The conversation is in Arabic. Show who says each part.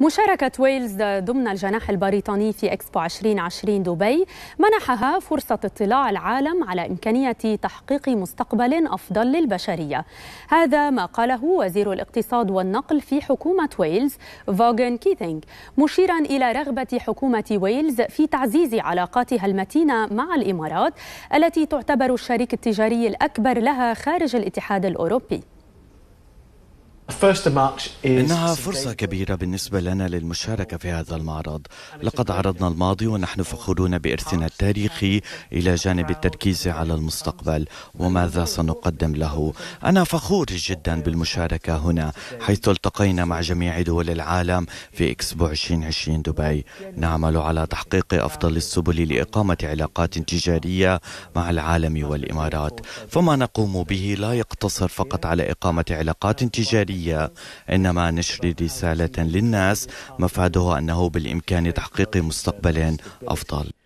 Speaker 1: مشاركة ويلز ضمن الجناح البريطاني في إكسبو 2020 دبي منحها فرصة اطلاع العالم على إمكانية تحقيق مستقبل أفضل للبشرية هذا ما قاله وزير الاقتصاد والنقل في حكومة ويلز فوغن كيثينغ مشيرا إلى رغبة حكومة ويلز في تعزيز علاقاتها المتينة مع الإمارات التي تعتبر الشريك التجاري الأكبر لها خارج الاتحاد الأوروبي
Speaker 2: إنها فرصة كبيرة بالنسبة لنا للمشاركة في هذا المعرض لقد عرضنا الماضي ونحن فخورون بإرثنا التاريخي إلى جانب التركيز على المستقبل وماذا سنقدم له أنا فخور جدا بالمشاركة هنا حيث التقينا مع جميع دول العالم في إكسبو 2020 دبي نعمل على تحقيق أفضل السبل لإقامة علاقات تجارية مع العالم والإمارات فما نقوم به لا يقتصر فقط على إقامة علاقات تجارية إنما نشر رسالة للناس مفاده أنه بالإمكان تحقيق مستقبل أفضل